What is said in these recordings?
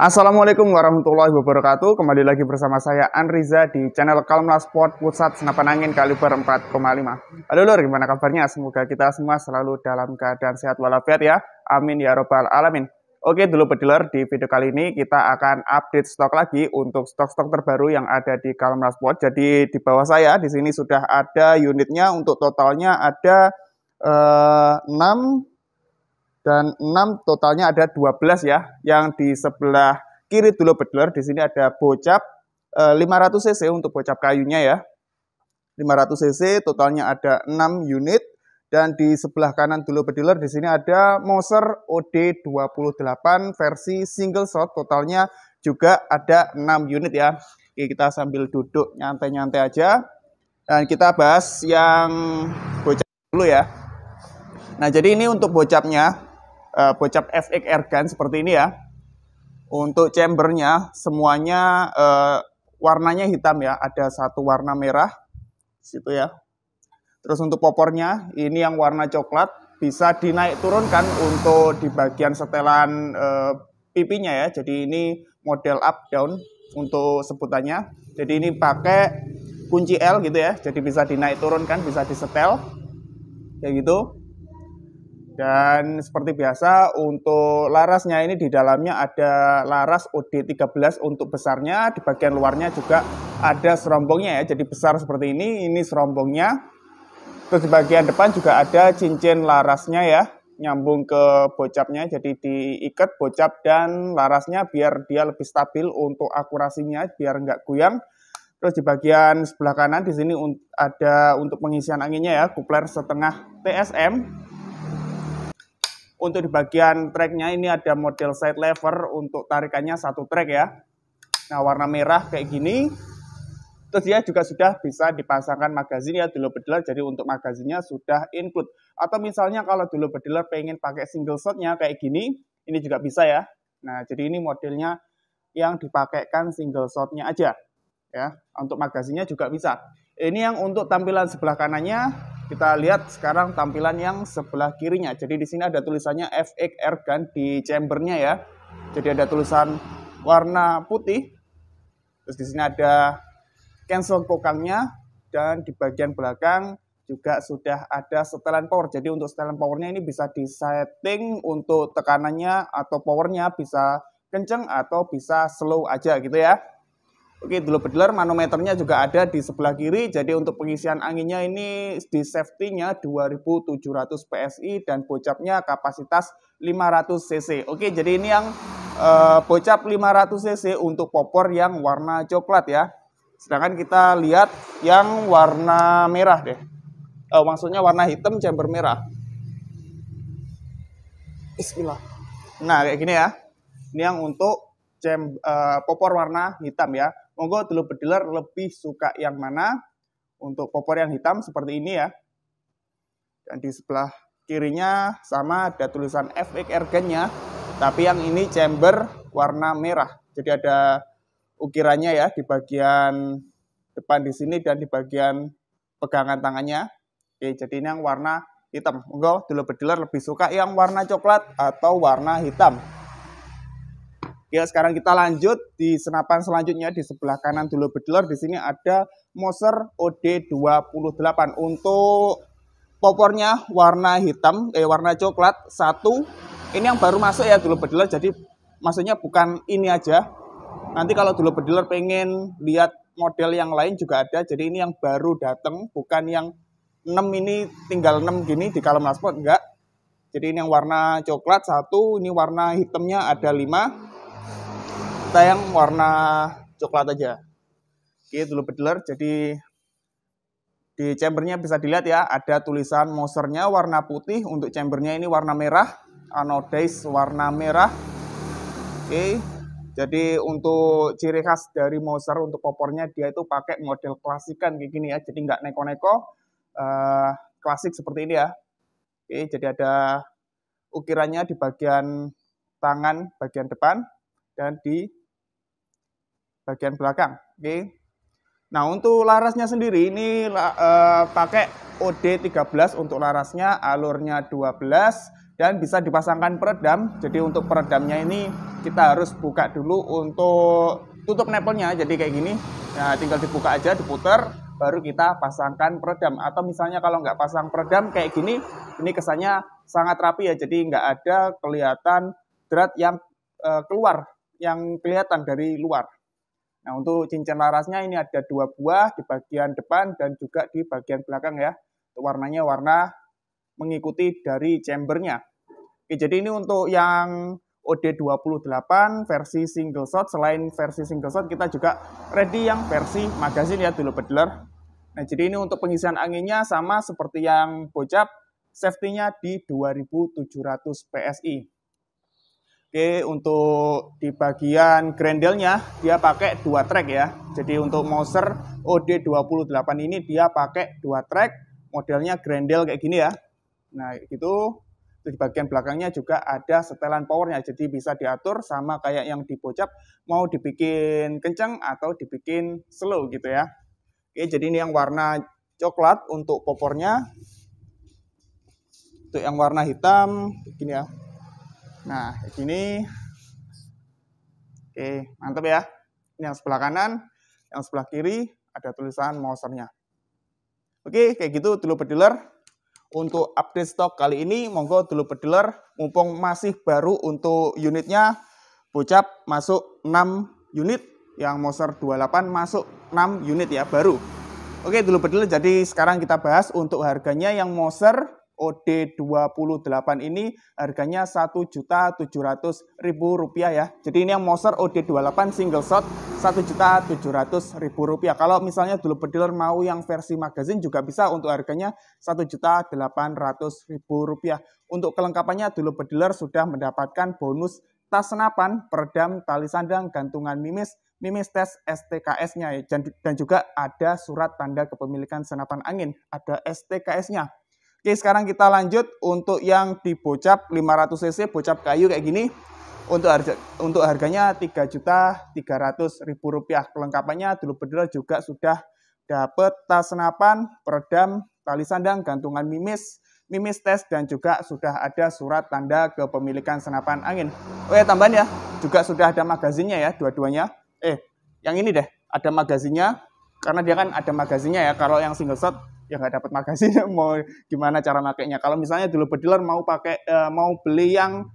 Assalamualaikum warahmatullahi wabarakatuh. Kembali lagi bersama saya Anriza di channel Kalmla Sport Pusat Senapan Angin kaliber 4,5. Halo lor, gimana kabarnya? Semoga kita semua selalu dalam keadaan sehat walafiat ya. Amin ya robbal alamin. Oke dulu pediler, di video kali ini kita akan update stok lagi untuk stok-stok terbaru yang ada di Kalmla Sport. Jadi di bawah saya di sini sudah ada unitnya untuk totalnya ada eh, 6 dan 6 totalnya ada 12 ya. Yang di sebelah kiri dulu bedler di sini ada bocap 500 eh, cc untuk bocap kayunya ya. 500 cc totalnya ada 6 unit dan di sebelah kanan dulu bedler di sini ada Moser OD28 versi single shot totalnya juga ada 6 unit ya. Oke, kita sambil duduk nyantai-nyantai aja. Dan kita bahas yang bocap dulu ya. Nah, jadi ini untuk bocapnya uh, bocap FX Ergan seperti ini ya. Untuk chambernya semuanya uh, warnanya hitam ya, ada satu warna merah situ ya. Terus untuk popornya ini yang warna coklat bisa dinaik turunkan untuk di bagian setelan uh, pipinya ya. Jadi ini model up down untuk sebutannya. Jadi ini pakai kunci L gitu ya. Jadi bisa dinaik turunkan, bisa disetel kayak gitu. Dan seperti biasa untuk larasnya ini di dalamnya ada laras OD13 untuk besarnya, di bagian luarnya juga ada serombongnya ya. Jadi besar seperti ini, ini serombongnya. Terus di bagian depan juga ada cincin larasnya ya, nyambung ke bocapnya. Jadi diikat bocap dan larasnya biar dia lebih stabil untuk akurasinya, biar nggak goyang. Terus di bagian sebelah kanan di sini ada untuk pengisian anginnya ya, kupler setengah TSM untuk di bagian tracknya ini ada model side lever untuk tarikannya satu track ya. Nah warna merah kayak gini. Terus dia juga sudah bisa dipasangkan magazin ya dulu bedeler, jadi untuk magazinnya sudah include. Atau misalnya kalau dulu bedeler pengen pakai single shotnya kayak gini, ini juga bisa ya. Nah jadi ini modelnya yang dipakaikan single shotnya aja. Ya, untuk magazinnya juga bisa. Ini yang untuk tampilan sebelah kanannya kita lihat sekarang tampilan yang sebelah kirinya. Jadi di sini ada tulisannya FX kan di chambernya ya. Jadi ada tulisan warna putih. Terus di sini ada cancel kokangnya dan di bagian belakang juga sudah ada setelan power. Jadi untuk setelan powernya ini bisa disetting untuk tekanannya atau powernya bisa kenceng atau bisa slow aja gitu ya. Oke, dulu pedler manometernya juga ada di sebelah kiri. Jadi untuk pengisian anginnya ini di safety-nya 2700 PSI dan bocapnya kapasitas 500 cc. Oke, jadi ini yang eh, bocap 500 cc untuk popor yang warna coklat ya. Sedangkan kita lihat yang warna merah deh. Eh, maksudnya warna hitam chamber merah. Bismillah. Nah, kayak gini ya. Ini yang untuk jam eh, popor warna hitam ya. Monggo telur bediler lebih suka yang mana? Untuk popor yang hitam seperti ini ya. Dan di sebelah kirinya sama ada tulisan FX Ergennya. tapi yang ini chamber warna merah. Jadi ada ukirannya ya di bagian depan di sini dan di bagian pegangan tangannya. Oke, jadi ini yang warna hitam. Monggo dulu bediler lebih suka yang warna coklat atau warna hitam. Ya, sekarang kita lanjut di senapan selanjutnya di sebelah kanan dulu bedler. Di sini ada Moser OD28 untuk popornya warna hitam, eh warna coklat satu. Ini yang baru masuk ya dulu bedler. Jadi maksudnya bukan ini aja. Nanti kalau dulu bedler pengen lihat model yang lain juga ada. Jadi ini yang baru datang, bukan yang 6 ini tinggal 6 gini di kalem laspot enggak. Jadi ini yang warna coklat satu, ini warna hitamnya ada 5 kita yang warna coklat aja. Oke, dulu pedeler. Jadi di chambernya bisa dilihat ya, ada tulisan mosernya warna putih, untuk chambernya ini warna merah, anodais warna merah. Oke, jadi untuk ciri khas dari moser untuk popornya dia itu pakai model klasikan kayak gini ya, jadi nggak neko-neko, Uh, klasik seperti ini ya. Oke, jadi ada ukirannya di bagian tangan bagian depan dan di bagian belakang. Oke. Nah, untuk larasnya sendiri ini uh, pakai OD13 untuk larasnya, alurnya 12 dan bisa dipasangkan peredam. Jadi untuk peredamnya ini kita harus buka dulu untuk tutup nepelnya. Jadi kayak gini. Nah, tinggal dibuka aja, diputar, baru kita pasangkan peredam. Atau misalnya kalau nggak pasang peredam kayak gini, ini kesannya sangat rapi ya. Jadi nggak ada kelihatan drat yang uh, keluar, yang kelihatan dari luar. Nah, untuk cincin larasnya ini ada dua buah di bagian depan dan juga di bagian belakang ya. Warnanya warna mengikuti dari chambernya. Oke, jadi ini untuk yang OD28 versi single shot. Selain versi single shot, kita juga ready yang versi magazine ya dulu peddler. Nah, jadi ini untuk pengisian anginnya sama seperti yang bocap, safety-nya di 2700 PSI. Oke, untuk di bagian grendelnya dia pakai dua track ya. Jadi untuk Moser OD28 ini dia pakai dua track, modelnya grendel kayak gini ya. Nah, itu di bagian belakangnya juga ada setelan powernya, jadi bisa diatur sama kayak yang di Bocap, mau dibikin kenceng atau dibikin slow gitu ya. Oke, jadi ini yang warna coklat untuk popornya. Untuk yang warna hitam, begini ya, Nah, ini gini. Oke, mantap ya. Ini yang sebelah kanan, yang sebelah kiri ada tulisan mousernya. Oke, kayak gitu dulu pediler. Untuk update stok kali ini, monggo dulu pediler, mumpung masih baru untuk unitnya, Bocap masuk 6 unit, yang Moser 28 masuk 6 unit ya, baru. Oke, dulu pediler, jadi sekarang kita bahas untuk harganya yang Moser OD28 ini harganya Rp1.700.000 ya. Jadi ini yang Moser OD28 single shot Rp1.700.000. Kalau misalnya dulu pediler mau yang versi magazine juga bisa untuk harganya Rp1.800.000. Untuk kelengkapannya dulu pediler sudah mendapatkan bonus tas senapan, peredam, tali sandang, gantungan mimis, mimis tes STKS-nya dan juga ada surat tanda kepemilikan senapan angin, ada STKS-nya. Oke, sekarang kita lanjut untuk yang di bocap 500 cc bocap kayu kayak gini. Untuk harga untuk harganya 3 juta 300 ribu rupiah. Kelengkapannya dulu berdua juga sudah dapat tas senapan, peredam, tali sandang, gantungan mimis, mimis tes dan juga sudah ada surat tanda kepemilikan senapan angin. Oh ya tambahan ya, juga sudah ada magazinnya ya dua-duanya. Eh, yang ini deh, ada magazinnya karena dia kan ada magazinnya ya. Kalau yang single shot ya nggak dapat magazin mau gimana cara makainya kalau misalnya dulu bediler mau pakai eh, mau beli yang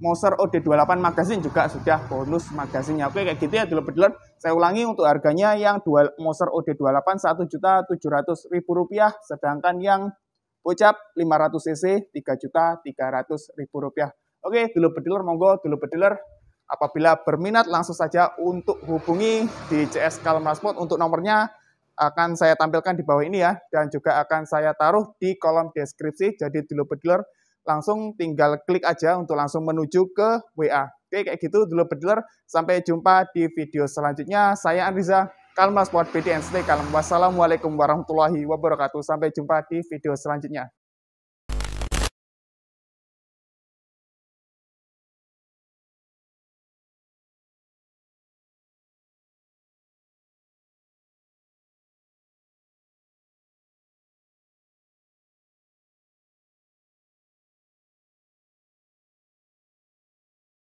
Moser OD28 magazin juga sudah bonus magazinnya oke kayak gitu ya dulu bediler saya ulangi untuk harganya yang dual Moser OD28 juta ribu rupiah sedangkan yang bocap 500 cc juta ribu rupiah oke dulu bediler monggo dulu bediler apabila berminat langsung saja untuk hubungi di CS Kalmar Sport untuk nomornya akan saya tampilkan di bawah ini ya, dan juga akan saya taruh di kolom deskripsi. Jadi dulu pediler langsung tinggal klik aja untuk langsung menuju ke WA. Oke, kayak gitu dulu pediler. Sampai jumpa di video selanjutnya. Saya Anriza, Kalmas Buat BDN Stay Kalem. Wassalamualaikum warahmatullahi wabarakatuh. Sampai jumpa di video selanjutnya.